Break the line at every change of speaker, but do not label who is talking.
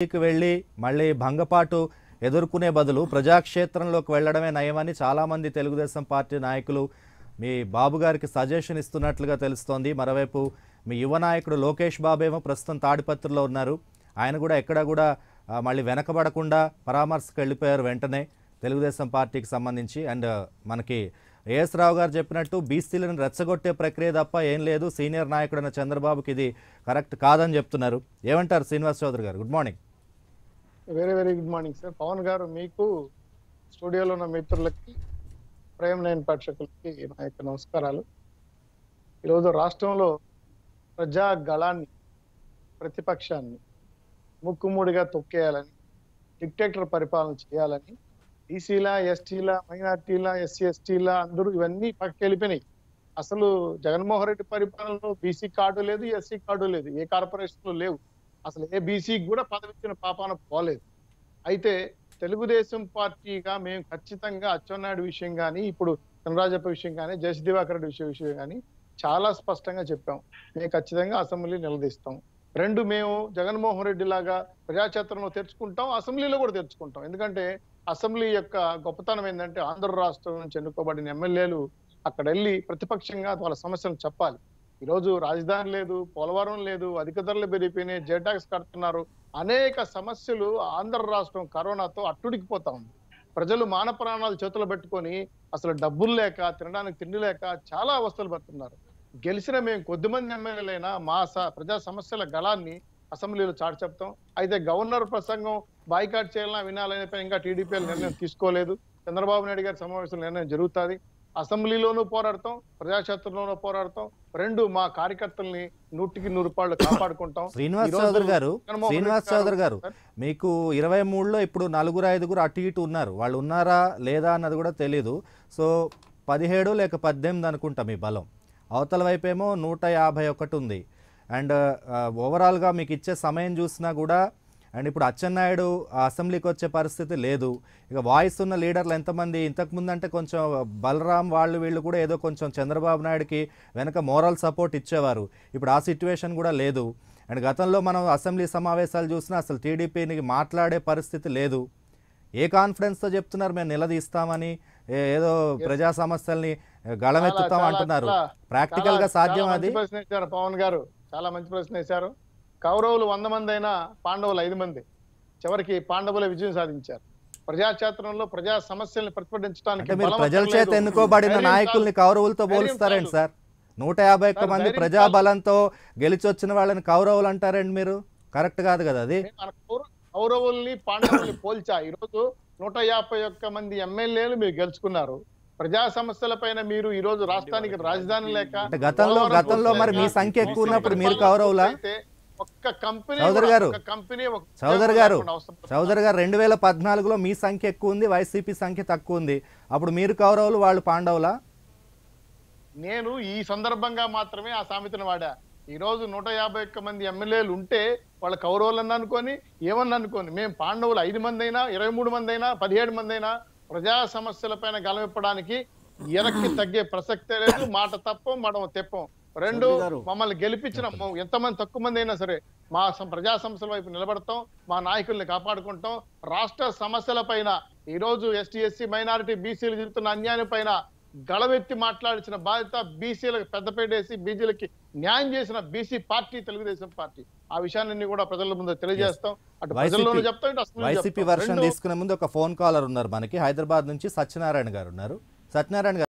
పార్టీకి వెళ్ళి మళ్ళీ భంగపాటు ఎదుర్కొనే బదులు ప్రజాక్షేత్రంలోకి వెళ్ళడమే నయమని చాలామంది తెలుగుదేశం పార్టీ నాయకులు మీ బాబు గారికి సజెషన్ ఇస్తున్నట్లుగా తెలుస్తోంది మరోవైపు మీ యువ నాయకుడు లోకేష్ బాబు ఏమో ప్రస్తుతం తాడిపత్రిలో ఉన్నారు ఆయన కూడా ఎక్కడ కూడా మళ్ళీ వెనకబడకుండా పరామర్శకు వెళ్ళిపోయారు వెంటనే తెలుగుదేశం పార్టీకి సంబంధించి అండ్ మనకి ఏఎస్ రావు గారు చెప్పినట్టు బీసీలను రెచ్చగొట్టే ప్రక్రియ తప్ప ఏం లేదు సీనియర్ అయిన చంద్రబాబుకి ఇది కరెక్ట్ కాదని చెప్తున్నారు ఏమంటారు శ్రీనివాస్ చౌదరి గారు good morning
very very good morning sir Pavan గారు మీకు స్టూడియోలో ఉన్న మిత్రులకి ప్రేమ లేని ప్రేక్షకులకి నా యొక్క నమస్కారాలు ఈరోజు రాష్ట్రంలో ప్రజా గళాన్ని ప్రతిపక్షాన్ని ముక్కుముడిగా తొక్కేయాలని డిక్టేటర్ పరిపాలన చేయాలని ఈసీలా ఎస్టీలా మైనార్టీలా ఎస్సీ ఎస్టీలా అందరూ ఇవన్నీ పక్కకి వెళ్ళిపోయినాయి అసలు జగన్మోహన్ రెడ్డి పరిపాలనలో బీసీ కార్డు లేదు ఎస్సీ కార్డు లేదు ఏ కార్పొరేషన్లో లేవు అసలు ఏబీసీకి కూడా పదవి ఇచ్చిన పాపాన పోలేదు అయితే తెలుగుదేశం పార్టీగా మేము ఖచ్చితంగా అచ్చెన్నాయుడు విషయం కానీ ఇప్పుడు చంద్రరాజప్ప విషయం కానీ జయశ్ దివాకర్ రెడ్డి విషయం కానీ చాలా స్పష్టంగా చెప్పాం మేము ఖచ్చితంగా అసెంబ్లీ నిలదీస్తాం రెండు మేము జగన్మోహన్ రెడ్డి లాగా ప్రజాక్షేత్రంలో తెరుచుకుంటాం అసెంబ్లీలో కూడా తెచ్చుకుంటాం ఎందుకంటే అసెంబ్లీ యొక్క గొప్పతనం ఏంటంటే ఆంధ్ర రాష్ట్రం నుంచి ఎన్నుకోబడిన ఎమ్మెల్యేలు అక్కడ వెళ్ళి ప్రతిపక్షంగా వాళ్ళ సమస్యలను చెప్పాలి ఈరోజు రాజధాని లేదు పోలవరం లేదు అధిక ధరలు పెరిగిపోయినాయి జేటాక్స్ కడుతున్నారు అనేక సమస్యలు ఆంధ్ర రాష్ట్రం కరోనాతో అట్టుడికిపోతా ఉంది ప్రజలు మాన ప్రాణాలు చేతులు పెట్టుకొని అసలు డబ్బులు లేక తినడానికి తిండి లేక చాలా అవస్థలు పడుతున్నారు గెలిచిన మేము కొద్ది మంది ఎమ్మెల్యేలైనా మా ప్రజా సమస్యల గళాన్ని అసెంబ్లీలో చాటి చెప్తాం అయితే గవర్నర్ ప్రసంగం బాయ్కాట్ చేయాలన్నా వినాలనే ఇంకా టీడీపీ నిర్ణయం తీసుకోలేదు చంద్రబాబు నాయుడు గారి సమావేశం నిర్ణయం జరుగుతుంది అసెంబ్లీలోనూ పోరాడతాం ప్రజాక్షేత్రంలోనూ పోరాడతాం రెండు మా కార్యకర్తల్ని నూటికి నూరు రూపాయలు కాపాడుకుంటాం శ్రీనివాస్ చౌదరి గారు శ్రీనివాస్ చౌదరి గారు
మీకు ఇరవై మూడులో ఇప్పుడు నలుగురు ఐదుగురు అటు ఇటు ఉన్నారు వాళ్ళు ఉన్నారా లేదా అన్నది కూడా తెలియదు సో పదిహేడు లేక పద్దెనిమిది అనుకుంటా మీ బలం అవతల వైపేమో నూట యాభై ఒకటి ఉంది అండ్ ఓవరాల్గా మీకు ఇచ్చే సమయం చూసినా కూడా అండ్ ఇప్పుడు అచ్చెన్నాయుడు అసెంబ్లీకి వచ్చే పరిస్థితి లేదు ఇక వాయిస్ ఉన్న లీడర్లు ఎంతమంది ఇంతకుముందు అంటే కొంచెం బలరాం వాళ్ళు వీళ్ళు కూడా ఏదో కొంచెం చంద్రబాబు నాయుడుకి వెనక మోరల్ సపోర్ట్ ఇచ్చేవారు ఇప్పుడు ఆ సిచ్యువేషన్ కూడా లేదు అండ్ గతంలో మనం అసెంబ్లీ సమావేశాలు చూసినా అసలు టీడీపీని మాట్లాడే పరిస్థితి లేదు ఏ కాన్ఫిడెన్స్తో చెప్తున్నారు మేము నిలదీస్తామని ఏదో ప్రజా సమస్యల్ని గళమెత్తుతాం అంటున్నారు ప్రాక్టికల్గా సాధ్యం అది
పవన్ గారు చాలా మంచి ప్రశ్న వేశారు కౌరవులు వంద మంది అయినా పాండవులు ఐదు మంది చివరికి పాండవుల విజయం సాధించారు ప్రజాక్షేత్రంలో ప్రజా సమస్యలను ప్రతిపాదించడానికి ప్రజల చేత ఎన్నుకోబడిన నాయకుల్ని కౌరవులతో పోలుస్తారండి
సార్ నూట యాభై ఒక్క మంది ప్రజాబలంతో గెలిచొచ్చిన వాళ్ళని కౌరవులు అంటారండి మీరు కరెక్ట్ కాదు కదా అది
కౌరవుల్ని పాండవుల్ని పోల్చా ఈరోజు నూట యాభై ఒక్క మంది ఎమ్మెల్యేలు మీరు గెలుచుకున్నారు ప్రజా సమస్యల పైన మీరు ఈ రోజు రాష్ట్రానికి రాజధాని లేక గతంలో గతంలో మరి మీ సంఖ్య ఎక్కువ ఉన్నప్పుడు మీరు కౌరవులా ఒక్క కంపెనీ చౌదరి గారు కంపెనీ చౌదరి గారు
చౌదరి గారు రెండు వేల పద్నాలుగులో మీ సంఖ్య ఎక్కువ ఉంది వైసీపీ సంఖ్య తక్కువ ఉంది అప్పుడు మీరు కౌరవులు వాళ్ళు పాండవులా
నేను ఈ సందర్భంగా మాత్రమే ఆ సామెతను వాడా ఈ రోజు నూట యాభై ఒక్క మంది ఎమ్మెల్యేలు ఉంటే వాళ్ళ కౌరవులని అనుకొని ఏమన్నా అనుకోని మేము పాండవులు ఐదు మంది అయినా ఇరవై మూడు మంది అయినా పదిహేడు మంది అయినా ప్రజా సమస్యలపైన గలవిప్పడానికి ఎనక్కి తగ్గే ప్రసక్తే లేదు మాట తప్పం మనం తెప్పం రెండు మమ్మల్ని గెలిపించిన ఎంతమంది తక్కువ మంది అయినా సరే మా ప్రజా సమస్యల వైపు నిలబడతాం మా నాయకుల్ని కాపాడుకుంటాం రాష్ట్ర సమస్యల పైన ఈరోజు ఎస్టీ ఎస్సీ మైనారిటీ బీసీలు జరుగుతున్న అన్యాయం పైన గడవెత్తి మాట్లాడించిన బాధ్యత బీసీలకు పెద్దపేట వేసి బీజీలకి న్యాయం చేసిన బీసీ పార్టీ తెలుగుదేశం పార్టీ ఆ విషయాన్ని కూడా ప్రజల ముందు తెలియజేస్తాం అటు ప్రజల్లోనూ చెప్తాం వైసీపీ వర్షం తీసుకునే
ముందు ఒక ఫోన్ కాలర్ ఉన్నారు మనకి హైదరాబాద్ నుంచి సత్యనారాయణ గారు ఉన్నారు సత్యనారాయణ